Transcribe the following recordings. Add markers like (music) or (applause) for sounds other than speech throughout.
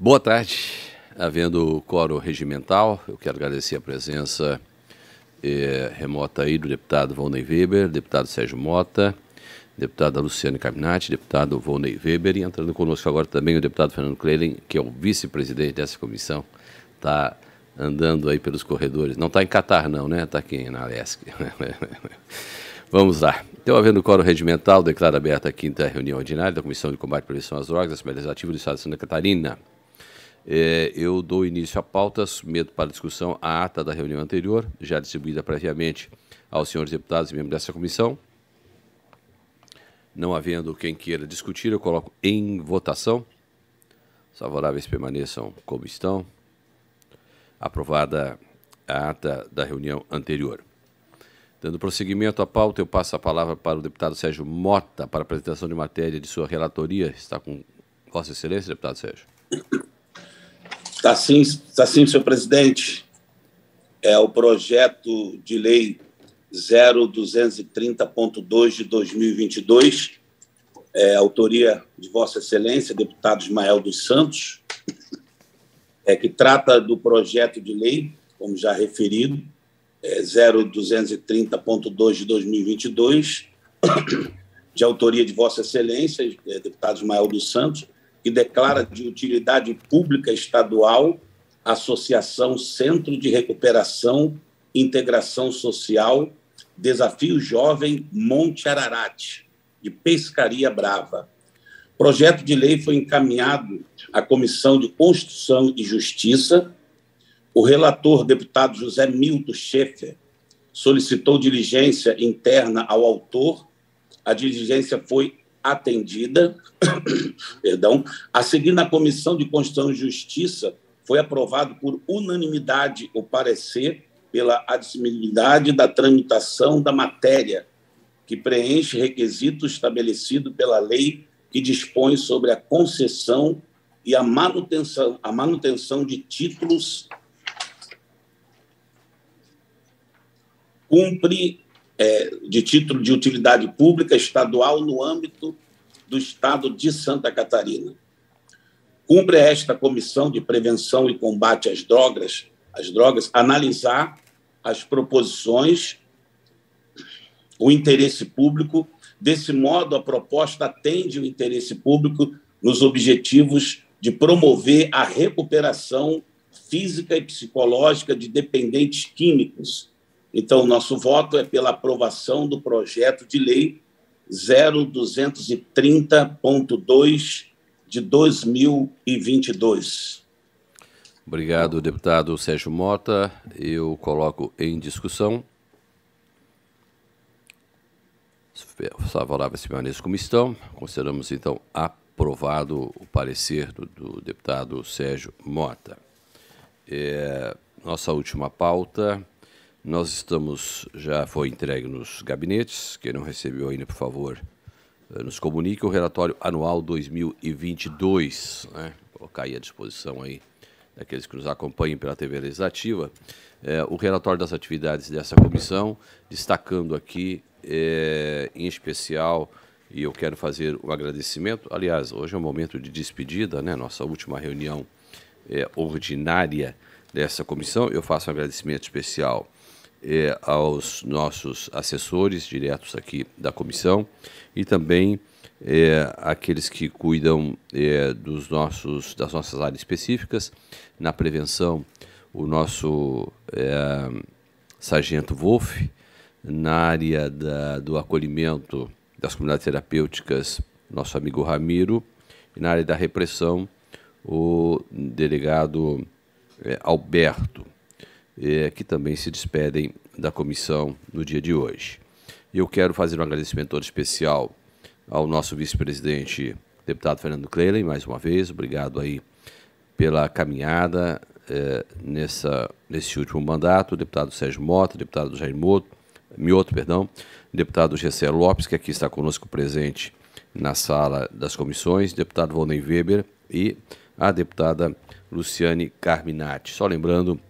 Boa tarde. Havendo coro regimental, eu quero agradecer a presença eh, remota aí do deputado Volney Weber, deputado Sérgio Mota, deputada Luciane Caminati, deputado Volney Weber e entrando conosco agora também o deputado Fernando Cleilen, que é o vice-presidente dessa comissão, está andando aí pelos corredores. Não está em Catar, não, né? Está aqui na Alesc. (laughs) Vamos lá. Então, havendo coro regimental, declara aberta a quinta reunião ordinária da Comissão de Combate à Prevenção às Drogas, da Assembleia Legislativa do Estado de Santa Catarina. É, eu dou início à pauta, submeto para discussão a ata da reunião anterior, já distribuída previamente aos senhores deputados e membros dessa comissão. Não havendo quem queira discutir, eu coloco em votação. Os favoráveis permaneçam como estão. Aprovada a ata da reunião anterior. Dando prosseguimento à pauta, eu passo a palavra para o deputado Sérgio Mota para apresentação de matéria de sua relatoria. Está com Vossa Excelência, deputado Sérgio. Está sim, está sim, senhor presidente. É o projeto de lei 0230.2 de 2022, é, autoria de Vossa Excelência, deputado Ismael dos Santos, é, que trata do projeto de lei, como já referido, é, 0230.2 de 2022, de autoria de Vossa Excelência, é, deputado Ismael dos Santos, que declara de utilidade pública estadual a Associação Centro de Recuperação Integração Social Desafio Jovem Monte Ararat, de Pescaria Brava. O projeto de lei foi encaminhado à Comissão de Constituição e Justiça. O relator, deputado José Milton Schaefer, solicitou diligência interna ao autor. A diligência foi atendida, (coughs) perdão, a seguir na Comissão de Constituição e Justiça, foi aprovado por unanimidade o parecer pela admissibilidade da tramitação da matéria, que preenche requisitos estabelecidos pela lei que dispõe sobre a concessão e a manutenção, a manutenção de títulos cumpre é, de título de utilidade pública estadual no âmbito do Estado de Santa Catarina. Cumpre esta Comissão de Prevenção e Combate às Drogas, às drogas analisar as proposições, o interesse público. Desse modo, a proposta atende o interesse público nos objetivos de promover a recuperação física e psicológica de dependentes químicos então, nosso voto é pela aprovação do projeto de lei 0230.2 de 2022. Obrigado, deputado Sérgio Mota. Eu coloco em discussão. Favoráveis permaneçam como estão. Consideramos, então, aprovado o parecer do, do deputado Sérgio Mota. É, nossa última pauta. Nós estamos, já foi entregue nos gabinetes, quem não recebeu ainda, por favor, eh, nos comunique o relatório anual 2022, né? Vou colocar aí à disposição aí daqueles que nos acompanham pela TV Legislativa, é, o relatório das atividades dessa comissão, destacando aqui, é, em especial, e eu quero fazer um agradecimento, aliás, hoje é um momento de despedida, né? Nossa última reunião é, ordinária dessa comissão, eu faço um agradecimento especial é, aos nossos assessores diretos aqui da comissão e também eh, é, aqueles que cuidam é, dos nossos, das nossas áreas específicas. Na prevenção, o nosso sargento Wolf na área da, do acolhimento das comunidades terapêuticas, nosso amigo Ramiro, e na área da repressão, o delegado Alberto. É, que também se despedem da comissão no dia de hoje. Eu quero fazer um agradecimento todo especial ao nosso vice-presidente, deputado Fernando Cleilen, mais uma vez, obrigado aí pela caminhada é, nessa, nesse último mandato, deputado Sérgio Mota, deputado Jair Moto, Mioto, perdão, deputado Gessé Lopes, que aqui está conosco presente na sala das comissões, deputado Volney Weber e a deputada Luciane Carminati. Só lembrando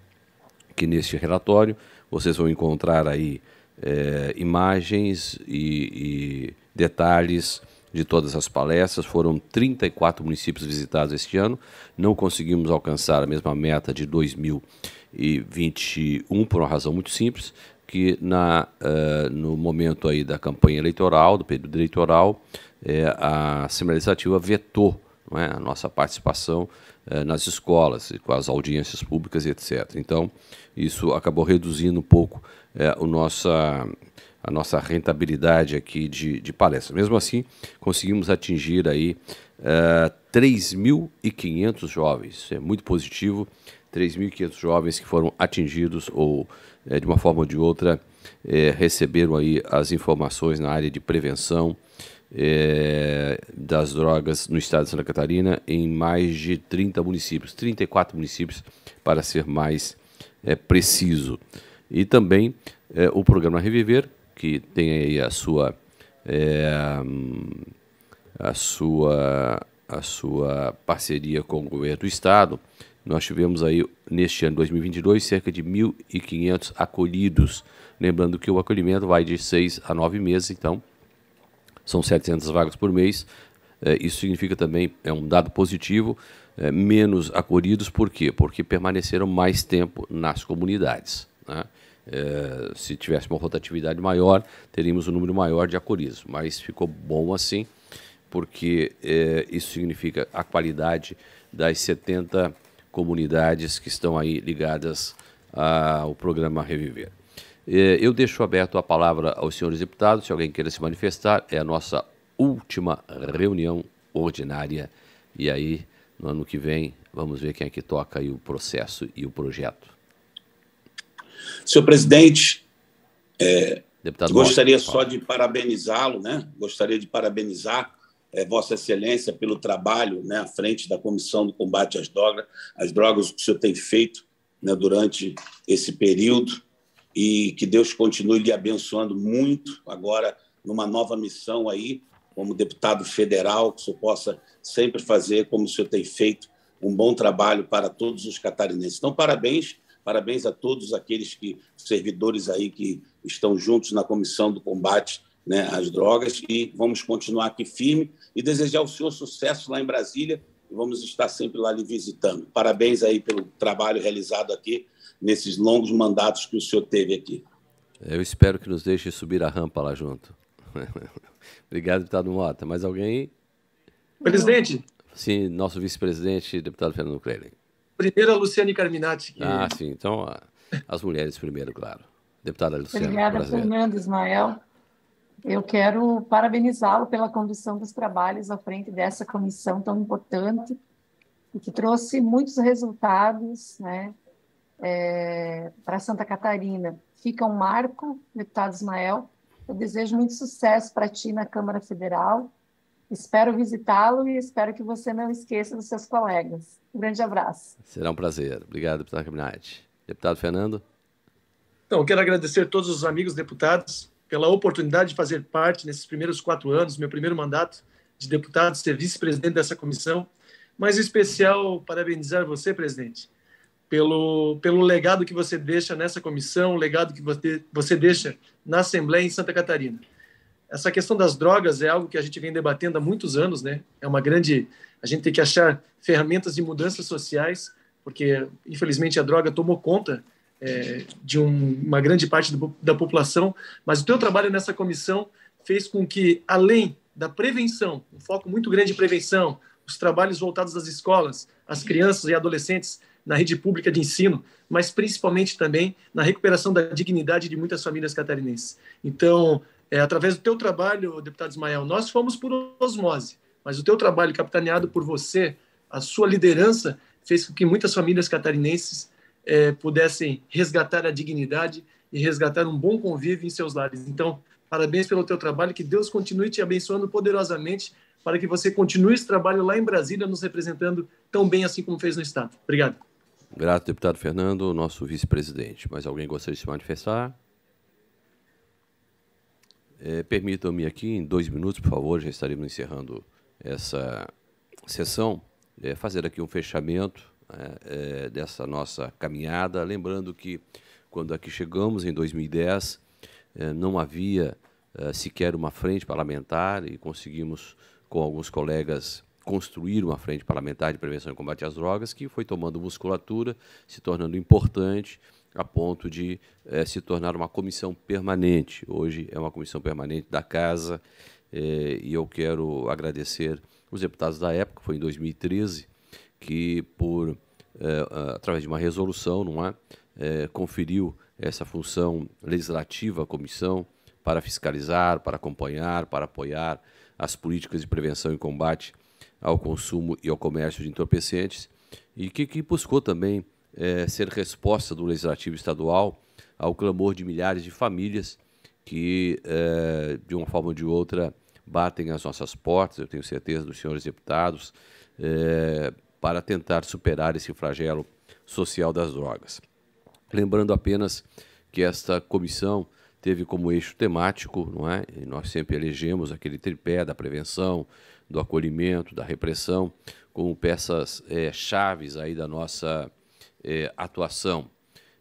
que neste relatório vocês vão encontrar aí é, imagens e, e detalhes de todas as palestras. Foram 34 municípios visitados este ano. Não conseguimos alcançar a mesma meta de 2021 por uma razão muito simples, que na, uh, no momento aí da campanha eleitoral, do período eleitoral, é, a Assembleia Legislativa vetou é? a nossa participação eh, nas escolas, com as audiências públicas e etc. Então, isso acabou reduzindo um pouco eh, o nossa, a nossa rentabilidade aqui de, de palestra. Mesmo assim, conseguimos atingir aí eh, 3.500 jovens, isso é muito positivo, 3.500 jovens que foram atingidos ou, eh, de uma forma ou de outra, receberam aí as informações na área de prevenção, é, das drogas no estado de Santa Catarina em mais de 30 municípios, 34 municípios para ser mais é, preciso. E também é, o programa Reviver, que tem aí a sua, é, a sua, a sua parceria com o governo do estado. Nós tivemos aí neste ano 2022 cerca de 1.500 acolhidos. Lembrando que o acolhimento vai de seis a nove meses, então são 700 vagas por mês. É, isso significa também, é um dado positivo, é, menos acolhidos, por quê? Porque permaneceram mais tempo nas comunidades. Né? É, se tivesse uma rotatividade maior, teríamos um número maior de acolhidos, mas ficou bom assim, porque isso significa a qualidade das 70 comunidades que estão aí ligadas ao programa Reviver. É, eu deixo aberto a palavra aos senhores deputados, se alguém queira se manifestar, é a nossa última reunião ordinária. E aí, no ano que vem, vamos ver quem é que toca aí o processo e o projeto. Senhor presidente, é, gostaria só de parabenizá-lo, né? Gostaria de parabenizar é, Vossa Excelência pelo trabalho né, à frente da Comissão do Combate às Drogas, às drogas que o senhor tem feito né, durante esse período e que Deus continue lhe abençoando muito agora numa nova missão aí, como deputado federal, que o senhor possa sempre fazer, como o senhor tem feito, um bom trabalho para todos os catarinenses. Então, parabéns, parabéns a todos aqueles que servidores aí que estão juntos na comissão do combate né, às drogas e vamos continuar aqui firme e desejar o senhor sucesso lá em Brasília vamos estar sempre lá lhe visitando. Parabéns aí pelo trabalho realizado aqui nesses longos mandatos que o senhor teve aqui. Eu espero que nos deixe subir a rampa lá junto. (laughs) Obrigado, deputado Mota. Mais alguém? Presidente. Sim, nosso vice-presidente, deputado Fernando Crelen. Primeiro a Luciane Carminati. Que... Ah, sim. Então, as mulheres primeiro, claro. Deputada Luciane. Obrigada, Fernando Ismael. Eu quero parabenizá-lo pela condução dos trabalhos à frente dessa comissão tão importante e que trouxe muitos resultados né, é, para Santa Catarina. Fica um marco, deputado Ismael. Eu desejo muito sucesso para ti na Câmara Federal. Espero visitá-lo e espero que você não esqueça dos seus colegas. Um grande abraço. Será um prazer. Obrigado, deputado Caminati. Deputado Fernando. Então, quero agradecer a todos os amigos deputados pela oportunidade de fazer parte nesses primeiros quatro anos, meu primeiro mandato de deputado, ser vice-presidente dessa comissão. Mas em especial, parabenizar você, presidente, pelo, pelo legado que você deixa nessa comissão, o legado que você, você deixa na Assembleia em Santa Catarina. Essa questão das drogas é algo que a gente vem debatendo há muitos anos, né? É uma grande. A gente tem que achar ferramentas de mudanças sociais, porque, infelizmente, a droga tomou conta é, de um, uma grande parte do, da população, mas o teu trabalho nessa comissão fez com que, além da prevenção, um foco muito grande em prevenção, os trabalhos voltados às escolas, às crianças e adolescentes na rede pública de ensino, mas principalmente também na recuperação da dignidade de muitas famílias catarinenses. Então, é, através do teu trabalho, deputado Ismael, nós fomos por osmose, mas o teu trabalho capitaneado por você, a sua liderança, fez com que muitas famílias catarinenses é, pudessem resgatar a dignidade e resgatar um bom convívio em seus lares. Então, parabéns pelo teu trabalho, que Deus continue te abençoando poderosamente para que você continue esse trabalho lá em Brasília, nos representando tão bem assim como fez no Estado. Obrigado. Grato, deputado Fernando, nosso vice-presidente. Mais alguém gostaria de se manifestar? É, Permitam-me aqui, em dois minutos, por favor, já estaremos encerrando essa sessão, é, fazer aqui um fechamento é, é, dessa nossa caminhada. Lembrando que quando aqui chegamos, em 2010, é, não havia é, sequer uma frente parlamentar e conseguimos, com alguns colegas, construir uma frente parlamentar de prevenção e combate às drogas que foi tomando musculatura, se tornando importante a ponto de é, se tornar uma comissão permanente. Hoje é uma comissão permanente da casa e eu quero agradecer os deputados da época, foi em 2013, que por eh, através de uma resolução, não é, eh, conferiu essa função legislativa à comissão para fiscalizar, para acompanhar, para apoiar as políticas de prevenção e combate ao consumo e ao comércio de entorpecentes e que, que buscou também é, ser resposta do legislativo estadual ao clamor de milhares de famílias que, é, de uma forma ou de outra, batem as nossas portas. Eu tenho certeza dos senhores deputados, é, para tentar superar esse flagelo social das drogas. Lembrando apenas que esta comissão teve como eixo temático, não é? E nós sempre elegemos aquele tripé da prevenção, do acolhimento, da repressão, como peças é, chaves aí da nossa é, atuação.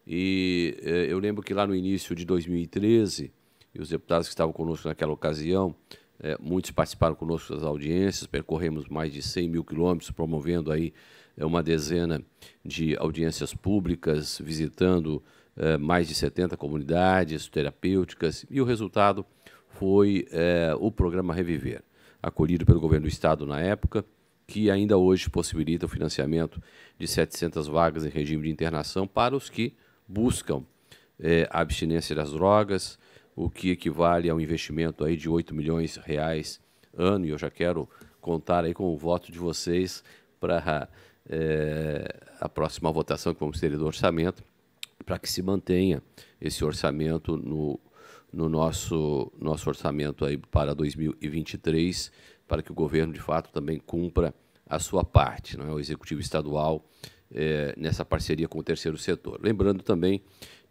E é, eu lembro que lá no início de 2013, e os deputados que estavam conosco naquela ocasião é, muitos participaram conosco das audiências, percorremos mais de 100 mil quilômetros, promovendo aí é, uma dezena de audiências públicas, visitando é, mais de 70 comunidades terapêuticas, e o resultado foi é, o programa Reviver, acolhido pelo governo do Estado na época, que ainda hoje possibilita o financiamento de 700 vagas em regime de internação para os que buscam é, a abstinência das drogas, o que equivale a um investimento aí de 8 milhões de reais ano, e eu já quero contar aí com o voto de vocês para é, eh, a próxima votação que vamos ter do orçamento, para que se mantenha esse orçamento no, no nosso, nosso orçamento aí para 2023, para que o governo, de fato, também cumpra a sua parte, não é? o Executivo Estadual, é, nessa parceria com o terceiro setor. Lembrando também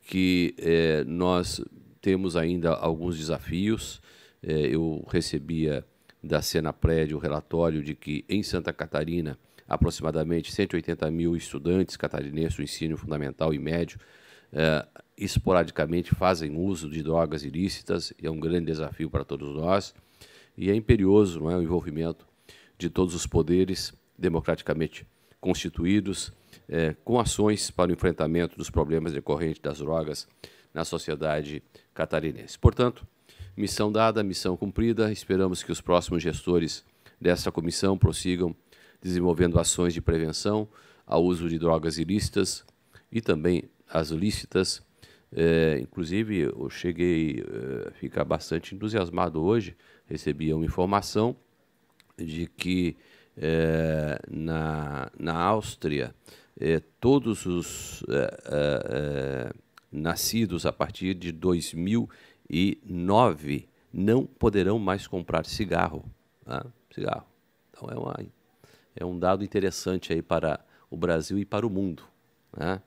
que é, nós temos ainda alguns desafios. É, eu recebia da Prédio o relatório de que em Santa Catarina aproximadamente 180 mil estudantes catarinenses do ensino fundamental e médio é, esporadicamente fazem uso de drogas ilícitas, e é um grande desafio para todos nós, e é imperioso não é, o envolvimento de todos os poderes democraticamente constituídos é, com ações para o enfrentamento dos problemas decorrentes das drogas na sociedade catarinense. Portanto, missão dada, missão cumprida. Esperamos que os próximos gestores dessa comissão prossigam desenvolvendo ações de prevenção ao uso de drogas ilícitas e também as lícitas. É, inclusive, eu cheguei eh, a ficar bastante entusiasmado hoje, recebi uma informação de que é, na, na Áustria é, todos os nascidos a partir de 2009 não poderão mais comprar cigarro. Né? Cigarro. Então é, uma, é um dado interessante aí para o Brasil e para o mundo. Né?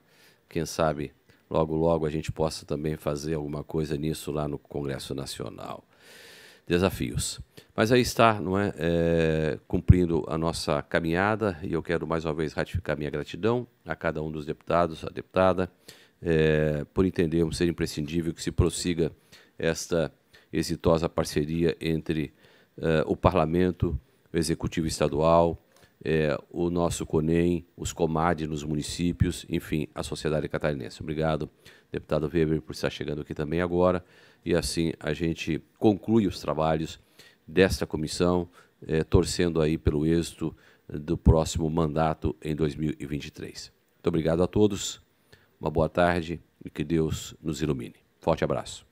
Quem sabe logo, logo a gente possa também fazer alguma coisa nisso lá no Congresso Nacional. Desafios. Mas aí está, não é? é? Cumprindo a nossa caminhada, e eu quero mais uma vez ratificar minha gratidão a cada um dos deputados, a deputada, é, por entendermos ser imprescindível que se prossiga esta exitosa parceria entre é, o Parlamento, o Executivo Estadual, é, o nosso CONEM, os COMAD nos municípios, enfim, a sociedade catarinense. Obrigado, deputado Weber, por estar chegando aqui também agora. E assim a gente conclui os trabalhos desta comissão, é, torcendo aí pelo êxito do próximo mandato em 2023. Muito obrigado a todos uma boa tarde e que Deus nos ilumine. Forte abraço.